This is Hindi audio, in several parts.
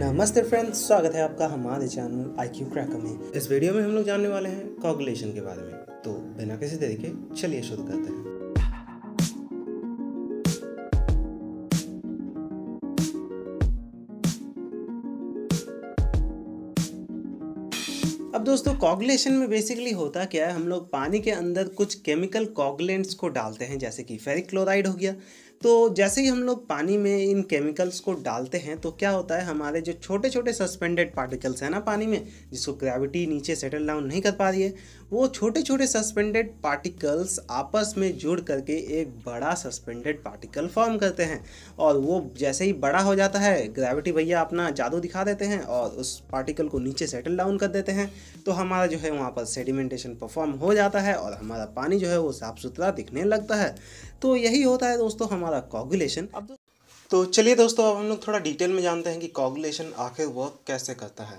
नमस्ते फ्रेंड्स स्वागत है आपका हमारे चैनल आई क्यू क्रैकर में इस वीडियो में हम लोग जानने वाले हैं कॉगुलेशन के बारे में तो बिना किसी देरी के चलिए शुरू करते हैं अब दोस्तों कॉगुलेशन में बेसिकली होता क्या है हम लोग पानी के अंदर कुछ केमिकल कॉगुलेंट्स को डालते हैं जैसे कि फेरिक क्लोराइड हो गया तो जैसे ही हम लोग पानी में इन केमिकल्स को डालते हैं तो क्या होता है हमारे जो छोटे छोटे सस्पेंडेड पार्टिकल्स हैं ना पानी में जिसको ग्रेविटी नीचे सेटल डाउन नहीं कर पा रही है वो छोटे छोटे सस्पेंडेड पार्टिकल्स आपस में जुड़ करके एक बड़ा सस्पेंडेड पार्टिकल फॉर्म करते हैं और वो जैसे ही बड़ा हो जाता है ग्रेविटी भैया अपना जादू दिखा देते हैं और उस पार्टिकल को नीचे सेटल डाउन कर देते हैं तो हमारा जो है वहाँ पर सेडिमेंटेशन परफॉर्म हो जाता है और हमारा पानी जो है वो साफ़ सुथरा दिखने लगता है तो यही होता है दोस्तों हमारा हमारा कॉगुलेशन अब तो चलिए दोस्तों अब हम लोग थोड़ा डिटेल में जानते हैं कि कॉगुलेशन आखिर वर्क कैसे करता है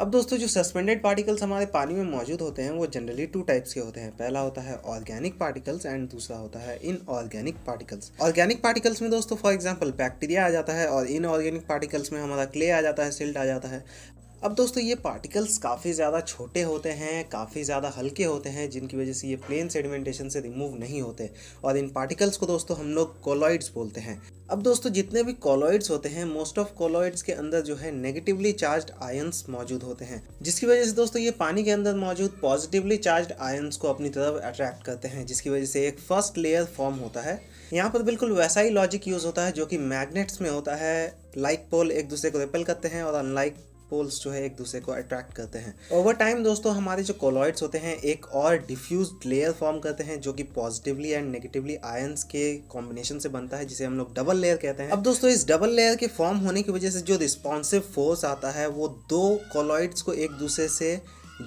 अब दोस्तों जो सस्पेंडेड पार्टिकल्स हमारे पानी में मौजूद होते हैं वो जनरली टू टाइप्स के होते हैं पहला होता है ऑर्गेनिक पार्टिकल्स एंड दूसरा होता है इनऑर्गेनिक पार्टिकल्स ऑर्गेनिक पार्टिकल्स में दोस्तों फॉर एग्जांपल बैक्टीरिया आ जाता है और इनऑर्गेनिक पार्टिकल्स में हमारा क्ले आ जाता है सिल्ट आ जाता है अब दोस्तों ये पार्टिकल्स काफ़ी ज़्यादा छोटे होते हैं काफ़ी ज़्यादा हल्के होते हैं जिनकी वजह से ये प्लेन सेडिमेंटेशन से रिमूव नहीं होते और इन पार्टिकल्स को दोस्तों हम लोग कोलॉइड्स बोलते हैं अब दोस्तों जितने भी कोलॉइड्स होते हैं मोस्ट ऑफ कोलॉइड्स के अंदर जो है नेगेटिवली चार्ज आयन्स मौजूद होते हैं जिसकी वजह से दोस्तों ये पानी के अंदर मौजूद पॉजिटिवली चार्ज आयन्स को अपनी तरफ अट्रैक्ट करते हैं जिसकी वजह से एक फर्स्ट लेयर फॉर्म होता है यहाँ पर बिल्कुल वैसा ही लॉजिक यूज़ होता है जो कि मैग्नेट्स में होता है लाइक पोल एक दूसरे को रिपेल करते हैं और अनलाइक पोल्स जो है एक दूसरे को अट्रैक्ट करते हैं ओवर टाइम दोस्तों हमारे जो कोलॉइड्स होते हैं एक और डिफ्यूज लेयर फॉर्म करते हैं जो कि पॉजिटिवली एंड नेगेटिवली आयंस के कॉम्बिनेशन से बनता है जिसे हम लोग डबल लेयर कहते हैं अब दोस्तों इस डबल लेयर के फॉर्म होने की वजह से जो रिस्पॉन्सिव फोर्स आता है वो दो कोलॉइड्स को एक दूसरे से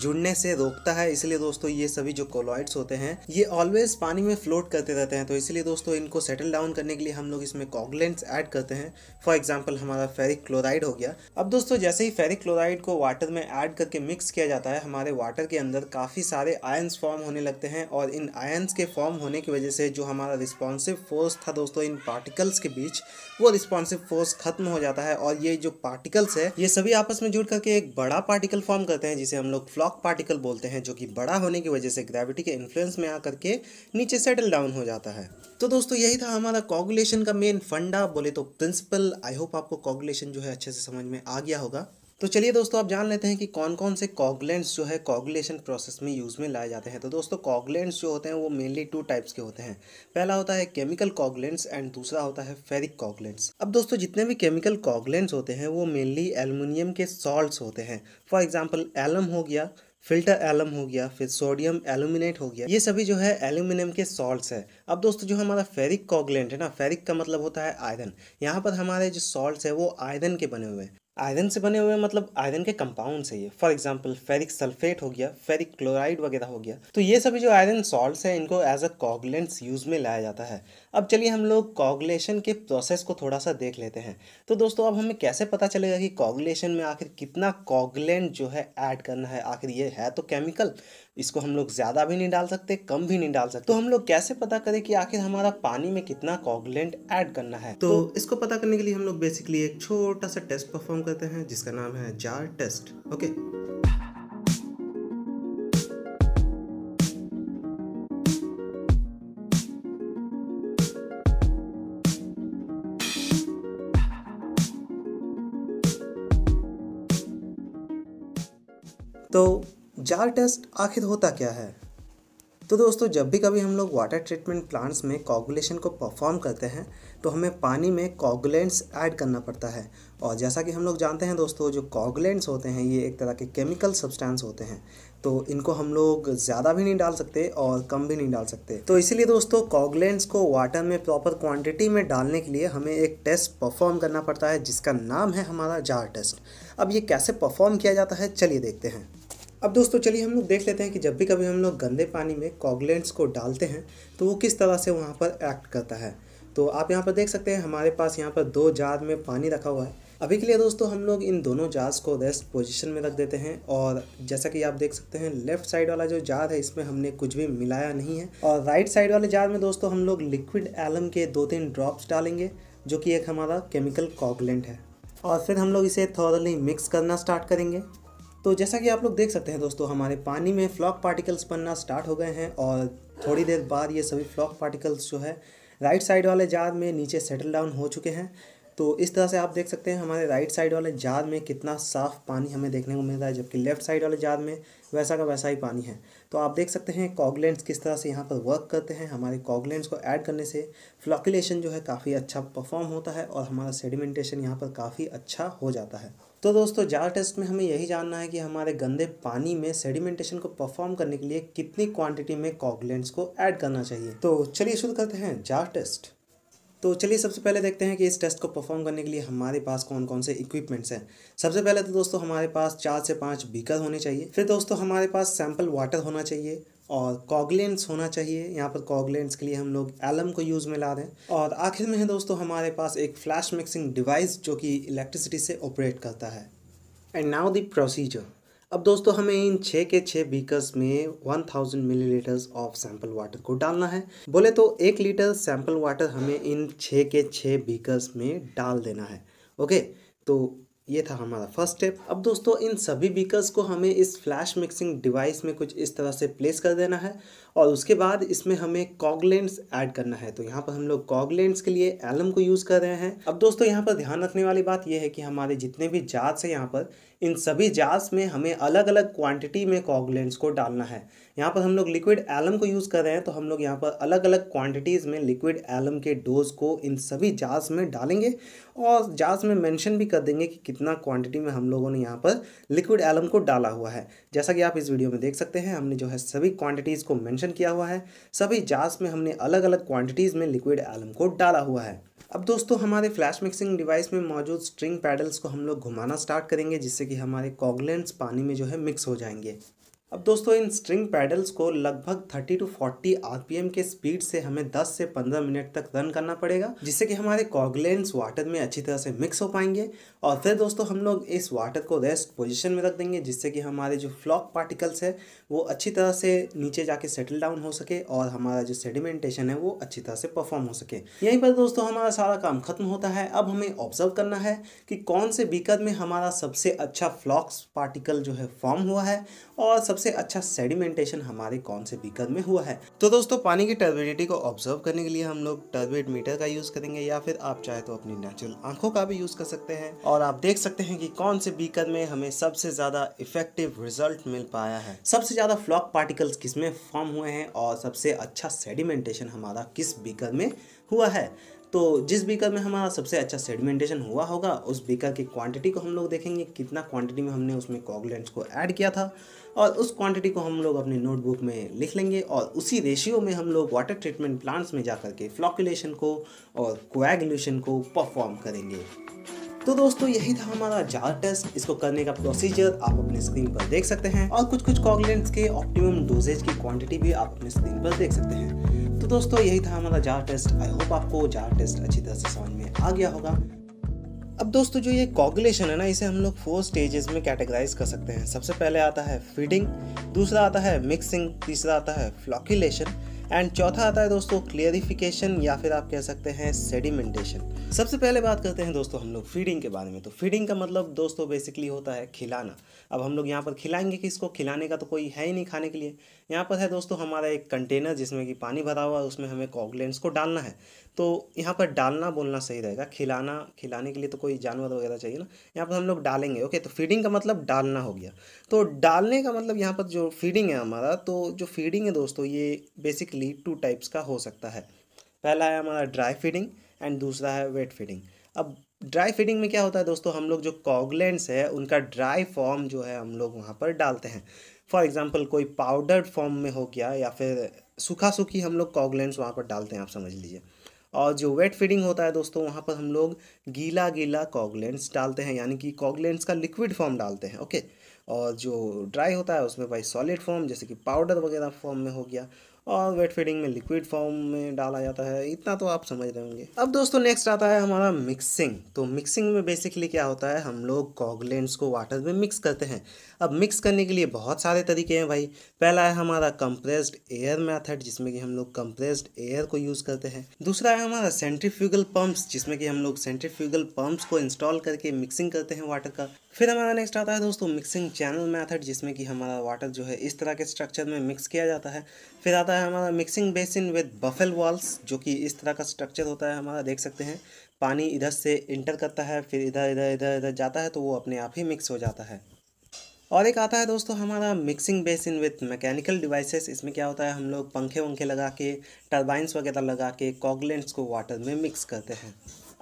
जुड़ने से रोकता है इसलिए दोस्तों ये सभी जो कोलॉइड्स होते हैं ये ऑलवेज पानी में फ्लोट करते रहते हैं तो इसलिए दोस्तों इनको सेटल डाउन करने के लिए हम लोग इसमें कॉगलेंट्स ऐड करते हैं फॉर एग्जाम्पल हमारा फेरिक क्लोराइड हो गया अब दोस्तों जैसे ही फेरिक क्लोराइड को वाटर में ऐड करके मिक्स किया जाता है हमारे वाटर के अंदर काफ़ी सारे आयन्स फॉर्म होने लगते हैं और इन आयन्स के फॉर्म होने की वजह से जो हमारा रिस्पॉन्सिव फोर्स था दोस्तों इन पार्टिकल्स के बीच वो रिस्पॉन्सिव फोर्स खत्म हो जाता है और ये जो पार्टिकल्स है ये सभी आपस में जुड़ करके एक बड़ा पार्टिकल फॉर्म करते हैं जिसे हम लोग फ्लॉक पार्टिकल बोलते हैं जो कि बड़ा होने की वजह से ग्रेविटी के इन्फ्लुएंस में आकर के नीचे सेटल डाउन हो जाता है तो दोस्तों यही था हमारा कॉगुलेशन का मेन फंडा बोले तो प्रिंसिपल आई होप आपको कॉगुलेशन जो है अच्छे से समझ में आ गया होगा तो चलिए दोस्तों आप जान लेते हैं कि कौन कौन से कॉगलेंट्स जो है कॉगुलेशन प्रोसेस में यूज़ में लाए जाते हैं तो दोस्तों कॉगलेंट्स जो होते हैं वो मेनली टू टाइप्स के होते हैं पहला होता है केमिकल कॉगलेंट्स एंड दूसरा होता है फेरिक कॉगलेंट्स अब दोस्तों जितने भी केमिकल कॉगलेंट्स होते हैं वो मेनली एलुमिनियम के सॉल्ट होते हैं फॉर एग्जाम्पल एलम हो गया फिल्टर एलम हो गया फिर सोडियम एलुमिनेट हो गया ये सभी जो है एल्यूमिनियम के सॉल्ट्स है अब दोस्तों जो हमारा फेरिक कॉगलेंट है ना फेरिक का मतलब होता है आयरन यहाँ पर हमारे जो सॉल्ट्स है वो आयरन के बने हुए हैं आयरन से बने हुए मतलब आयरन के कंपाउंड है ये फॉर एग्जाम्पल फेरिक सल्फेट हो गया फेरिक क्लोराइड वगैरह हो गया तो ये सभी जो आयरन सॉल्ट है इनको एज अ कॉगलेंट्स यूज़ में लाया जाता है अब चलिए हम लोग कॉगलेशन के प्रोसेस को थोड़ा सा देख लेते हैं तो दोस्तों अब हमें कैसे पता चलेगा कि कॉगलेशन में आखिर कितना कॉगलेंट जो है ऐड करना है आखिर ये है तो केमिकल इसको हम लोग ज़्यादा भी नहीं डाल सकते कम भी नहीं डाल सकते तो हम लोग कैसे पता करें कि आखिर हमारा पानी में कितना कॉगलेंट ऐड करना है तो इसको पता करने के लिए हम लोग बेसिकली एक छोटा सा टेस्ट परफॉर्म करते हैं जिसका नाम है jar test okay jar test आखिर होता क्या है तो दोस्तों जब भी कभी हम लोग वाटर ट्रीटमेंट प्लांट्स में कॉगुलेशन को परफॉर्म करते हैं तो हमें पानी में कॉगुलेंट्स ऐड करना पड़ता है और जैसा कि हम लोग जानते हैं दोस्तों जो कॉगुलेंट्स होते हैं ये एक तरह के केमिकल सब्सटेंस होते हैं तो इनको हम लोग ज़्यादा भी नहीं डाल सकते और कम भी नहीं डाल सकते तो इसीलिए दोस्तों कॉगुलेंट्स को वाटर में प्रॉपर क्वांटिटी में डालने के लिए हमें एक टेस्ट परफॉर्म करना पड़ता है जिसका नाम है हमारा जार टेस्ट अब ये कैसे परफॉर्म किया जाता है चलिए देखते हैं अब दोस्तों चलिए हम लोग देख लेते हैं कि जब भी कभी हम लोग गंदे पानी में कॉगलेंट्स को डालते हैं तो वो किस तरह से वहाँ पर एक्ट करता है तो आप यहाँ पर देख सकते हैं हमारे पास यहाँ पर दो जार में पानी रखा हुआ है अभी के लिए दोस्तों हम लोग इन दोनों जार्स को रेस्ट पोजिशन में रख देते हैं और जैसा कि आप देख सकते हैं लेफ्ट साइड वाला जो जार है इसमें हमने कुछ भी मिलाया नहीं है और राइट साइड वाले जार में दोस्तों हम लोग लिक्विड एलम के दो तीन ड्रॉप्स डालेंगे जो कि एक हमारा केमिकल कॉगलेंट है और फिर हम लोग इसे थॉरली मिक्स करना स्टार्ट करेंगे तो जैसा कि आप लोग देख सकते हैं दोस्तों हमारे पानी में फ्लॉक पार्टिकल्स बनना स्टार्ट हो गए हैं और थोड़ी देर बाद ये सभी फ्लॉक पार्टिकल्स जो है राइट साइड वाले जार में नीचे सेटल डाउन हो चुके हैं तो इस तरह से आप देख सकते हैं हमारे राइट साइड वाले जार में कितना साफ़ पानी हमें देखने को मिल रहा है जबकि लेफ्ट साइड वाले जार में वैसा का वैसा ही पानी है तो आप देख सकते हैं कॉगलेंट्स किस तरह से यहाँ पर वर्क करते हैं हमारे कॉगलेंट्स को ऐड करने से फ्लॉकुलेशन जो है काफ़ी अच्छा परफॉर्म होता है और हमारा सेडिमेंटेशन यहाँ पर काफ़ी अच्छा हो जाता है तो दोस्तों जार टेस्ट में हमें यही जानना है कि हमारे गंदे पानी में सेडिमेंटेशन को परफॉर्म करने के लिए कितनी क्वांटिटी में कॉगलेंट्स को ऐड करना चाहिए तो चलिए शुरू करते हैं जार टेस्ट तो चलिए सबसे पहले देखते हैं कि इस टेस्ट को परफॉर्म करने के लिए हमारे पास कौन कौन से इक्विपमेंट्स हैं सबसे पहले तो दोस्तों हमारे पास चार से पाँच बीकर होने चाहिए फिर दोस्तों हमारे पास सैम्पल वाटर होना चाहिए और कॉगलेंस होना चाहिए यहाँ पर कॉगलेंस के लिए हम लोग एलम को यूज़ में ला दें और आखिर में है दोस्तों हमारे पास एक फ्लैश मिक्सिंग डिवाइस जो कि इलेक्ट्रिसिटी से ऑपरेट करता है एंड नाउ द प्रोसीजर अब दोस्तों हमें इन छः के छः बीकर्स में one millilitre of sample water को डालना है बोले तो एक लीटर सैम्पल वाटर हमें इन छः के छः बीकर्स में डाल देना है ओके तो ये था हमारा फर्स्ट स्टेप अब दोस्तों इन सभी बीकर्स को हमें इस फ्लैश मिक्सिंग डिवाइस में कुछ इस तरह से प्लेस कर देना है और उसके बाद इसमें हमें कॉगलेंट्स ऐड करना है तो यहाँ पर हम लोग कॉगलेंट्स के लिए एलम को यूज़ कर रहे हैं अब दोस्तों यहाँ पर ध्यान रखने वाली बात यह है कि हमारे जितने भी जार्स हैं यहाँ पर इन सभी जार्स में हमें अलग अलग क्वान्टिटी में कॉगलेंट्स को डालना है यहाँ पर हम लोग लिक्विड एलम को यूज़ कर रहे हैं तो हम लोग यहाँ पर अलग अलग क्वान्टिटीज़ में लिक्विड एलम के डोज को इन सभी जार्स में डालेंगे और जार्स में मैंशन भी कर देंगे कि कितना क्वांटिटी में हम लोगों ने यहाँ पर लिक्विड एलम को डाला हुआ है जैसा कि आप इस वीडियो में देख सकते हैं हमने जो है सभी क्वांटिटीज़ को मेंशन किया हुआ है सभी जार्स में हमने अलग अलग क्वांटिटीज़ में लिक्विड एलम को डाला हुआ है अब दोस्तों हमारे फ्लैश मिक्सिंग डिवाइस में मौजूद स्ट्रिंग पैडल्स को हम लोग घुमाना स्टार्ट करेंगे जिससे कि हमारे कॉगलेंट्स पानी में जो है मिक्स हो जाएंगे अब दोस्तों इन स्ट्रिंग पैडल्स को लगभग 30 टू 40 आरपीएम के स्पीड से हमें 10 से 15 मिनट तक रन करना पड़ेगा जिससे कि हमारे कॉगलेंस वाटर में अच्छी तरह से मिक्स हो पाएंगे और फिर दोस्तों हम लोग इस वाटर को रेस्ट पोजिशन में रख देंगे जिससे कि हमारे जो फ्लॉक पार्टिकल्स है वो अच्छी तरह से नीचे जाके सेटल डाउन हो सके और हमारा जो सेडिमेंटेशन है वो अच्छी तरह से परफॉर्म हो सके यहीं पर दोस्तों हमारा सारा काम खत्म होता है अब हमें ऑब्जर्व करना है कि कौन से बीकर में हमारा सबसे अच्छा फ्लॉक्स पार्टिकल जो है फॉर्म हुआ है और सबसे सबसे अच्छा सेडिमेंटेशन हमारे कौन से बीकर में हुआ है तो दोस्तों पानी की टर्बिडिटी को ऑब्जर्व करने के लिए हम लोग टर्बिड मीटर का यूज करेंगे या फिर आप चाहे तो अपनी नेचुरल आंखों का भी यूज कर सकते हैं और आप देख सकते हैं कि कौन से बीकर में हमें सबसे ज्यादा इफेक्टिव रिजल्ट मिल पाया है सबसे ज्यादा फ्लॉक पार्टिकल्स किसमें फॉर्म हुए हैं और सबसे अच्छा सेडिमेंटेशन हमारा किस बीकर में हुआ है तो जिस बीकर में हमारा सबसे अच्छा सेडिमेंटेशन हुआ होगा उस बीकर की क्वांटिटी को हम लोग देखेंगे कितना क्वांटिटी में हमने उसमें कॉगलेंट्स को ऐड किया था और उस क्वांटिटी को हम लोग अपने नोटबुक में लिख लेंगे और उसी रेशियो में हम लोग वाटर ट्रीटमेंट प्लांट्स में जा कर के फ्लॉकुलेशन को और कोएगुलेशन को परफॉर्म करेंगे तो दोस्तों यही था हमारा जार टेस्ट इसको करने का प्रोसीजर आप अपने स्क्रीन पर देख सकते हैं और कुछ कुछ कॉगलेंट्स के ऑप्टिमम डोजेज की क्वांटिटी भी आप अपने स्क्रीन पर देख सकते हैं तो दोस्तों यही था हमारा जार टेस्ट आई होप आपको जार टेस्ट अच्छी तरह से समझ में आ गया होगा अब दोस्तों जो ये कॉगुलेशन है ना इसे हम लोग फोर स्टेजेस में कैटेगराइज कर सकते हैं सबसे पहले आता है फीडिंग दूसरा आता है मिक्सिंग तीसरा आता है फ्लॉकुलेशन एंड चौथा आता है दोस्तों क्लियरिफिकेशन या फिर आप कह सकते हैं सेडिमेंटेशन सबसे पहले बात करते हैं दोस्तों हम लोग फीडिंग के बारे में तो फीडिंग का मतलब दोस्तों बेसिकली होता है खिलाना अब हम लोग यहाँ पर खिलाएंगे किसको खिलाने का तो कोई है ही नहीं खाने के लिए यहाँ पर है दोस्तों हमारा एक कंटेनर जिसमें कि पानी भरा हुआ है उसमें हमें कॉगलेंस को डालना है तो यहाँ पर डालना बोलना सही रहेगा खिलाना खिलाने के लिए तो कोई जानवर वगैरह चाहिए ना यहाँ पर हम लोग डालेंगे ओके तो फीडिंग का मतलब डालना हो गया तो डालने का मतलब यहाँ पर जो फीडिंग है हमारा तो जो फीडिंग है दोस्तों ये बेसिकली टू टाइप्स का हो सकता है पहला है हमारा ड्राई फीडिंग एंड दूसरा है वेट फीडिंग अब ड्राई फीडिंग में क्या होता है दोस्तों हम लोग जो कॉगलेंट्स है उनका ड्राई फॉर्म जो है हम लोग वहाँ पर डालते हैं फॉर एग्ज़ाम्पल कोई पाउडर्ड फॉर्म में हो गया या फिर सूखा सूखी हम लोग कॉगलेंट्स वहाँ पर डालते हैं आप समझ लीजिए और जो वेट फीडिंग होता है दोस्तों वहाँ पर हम लोग गीला गीला कॉगलेंट्स डालते हैं यानी कि कॉगलेंट्स का लिक्विड फॉर्म डालते हैं ओके और जो ड्राई होता है उसमें भाई सॉलिड फॉर्म जैसे कि पाउडर वगैरह फॉर्म में हो गया और वेट फीडिंग में लिक्विड फॉर्म में डाला जाता है इतना तो आप समझ रहे होंगे अब दोस्तों नेक्स्ट आता है हमारा मिक्सिंग तो मिक्सिंग में बेसिकली क्या होता है हम लोग कॉगलेंट्स को वाटर में मिक्स करते हैं अब मिक्स करने के लिए बहुत सारे तरीके हैं भाई पहला है हमारा कंप्रेस्ड एयर मैथड जिसमें कि हम लोग कंप्रेस्ड एयर को यूज़ करते हैं दूसरा है हमारा सेंट्रीफ्यूगल पम्प्स जिसमें कि हम लोग सेंट्रीफ्यूगल पम्प्स को इंस्टॉल करके मिक्सिंग करते हैं वाटर का फिर हमारा नेक्स्ट आता है दोस्तों मिक्सिंग चैनल मेथड जिसमें कि हमारा वाटर जो है इस तरह के स्ट्रक्चर में मिक्स किया जाता है फिर आता है हमारा mixing basin with baffle walls जो कि इस तरह का स्ट्रक्चर होता है हमारा देख सकते हैं पानी इधर से इंटर करता है फिर इधर इधर इधर इधर जाता है तो वो अपने आप ही मिक्स हो जाता है और एक आता है दोस्तों हमारा mixing basin with mechanical devices इसमें क्या होता है हम लोग पंखे वंखे लगा के टर्बाइंस वगैरह लगा के कॉगलेंट्स को वाटर में मिक्स करते हैं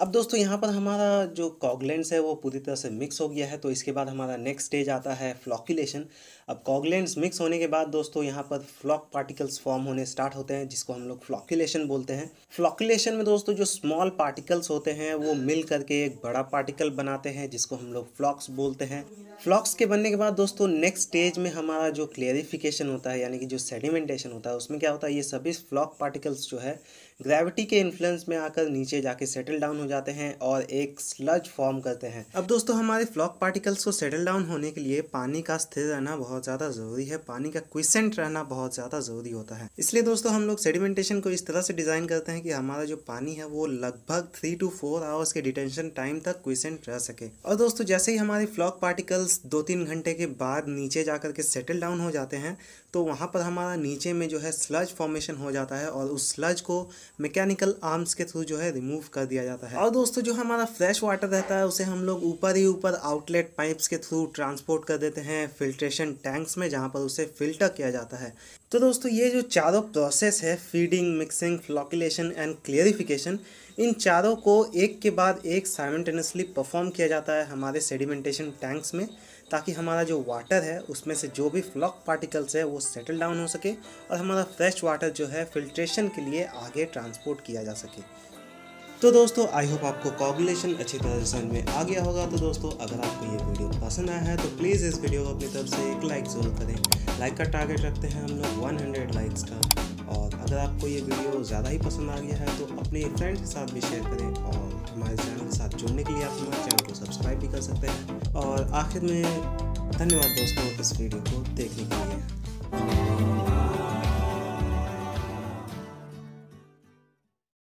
अब दोस्तों यहाँ पर हमारा जो कॉगलेंस है वो पूरी तरह से मिक्स हो गया है तो इसके बाद हमारा नेक्स्ट स्टेज आता है फ्लॉकुलेशन अब कॉगलेंस मिक्स होने के बाद दोस्तों यहाँ पर फ्लॉक पार्टिकल्स फॉर्म होने स्टार्ट होते हैं जिसको हम लोग फ्लॉकुलेशन बोलते हैं फ्लॉकुलेशन में दोस्तों जो स्मॉल पार्टिकल्स होते हैं वो मिल करके एक बड़ा पार्टिकल बनाते हैं जिसको हम लोग फ्लॉक्स बोलते हैं फ्लॉक्स के बनने के बाद दोस्तों नेक्स्ट स्टेज में हमारा जो क्लेरिफिकेशन होता है यानी कि जो सेडिमेंटेशन होता है उसमें क्या होता है ये सभी फ्लॉक पार्टिकल्स जो है ग्रेविटी के इन्फ्लुएंस में आकर नीचे जाके सेटल डाउन हो जाते हैं और एक स्लज फॉर्म करते हैं अब दोस्तों हमारे फ्लॉक पार्टिकल्स को सेटल डाउन होने के लिए पानी का स्थिर रहना बहुत ज़्यादा ज़रूरी है पानी का क्विसेंट रहना बहुत ज़्यादा ज़रूरी होता है इसलिए दोस्तों हम लोग सेडिमेंटेशन को इस तरह से डिज़ाइन करते हैं कि हमारा जो पानी है वो लगभग थ्री टू फोर आवर्स के डिटेंशन टाइम तक क्विसेंट रह सके और दोस्तों जैसे ही हमारे फ्लॉक पार्टिकल्स दो तीन घंटे के बाद नीचे जा के सेटल डाउन हो जाते हैं तो वहाँ पर हमारा नीचे में जो है स्लज फॉर्मेशन हो जाता है और उस स्लज को मैकेनिकल आर्म्स के थ्रू जो है रिमूव कर दिया जाता है और दोस्तों जो हमारा फ्रेश वाटर रहता है उसे हम लोग ऊपर ही ऊपर आउटलेट पाइप्स के थ्रू ट्रांसपोर्ट कर देते हैं फिल्ट्रेशन टैंक्स में जहाँ पर उसे फिल्टर किया जाता है तो दोस्तों ये जो चारों प्रोसेस है feeding mixing flocculation and clarification इन चारों को एक के बाद एक साइमल्टेनियसली परफॉर्म किया जाता है हमारे सेडिमेंटेशन टैंक्स में ताकि हमारा जो वाटर है उसमें से जो भी फ्लॉक पार्टिकल्स है वो सेटल डाउन हो सके और हमारा फ्रेश वाटर जो है फिल्ट्रेशन के लिए आगे ट्रांसपोर्ट किया जा सके तो दोस्तों आई होप आपको कॉगुलेशन अच्छी तरह से समझ में आ गया होगा तो दोस्तों अगर आपको ये वीडियो पसंद आया है तो प्लीज़ इस वीडियो को अपनी तरफ से एक लाइक ज़रूर करें लाइक का टारगेट रखते हैं हम लोग 100 लाइक्स का और अगर आपको ये वीडियो ज़्यादा ही पसंद आ गया है तो अपने फ्रेंड के साथ भी शेयर करें और हमारे चैनल के साथ जुड़ने के लिए आप हमारे चैनल को सब्सक्राइब भी कर सकते हैं और आखिर में धन्यवाद दोस्तों इस वीडियो को देखने के लिए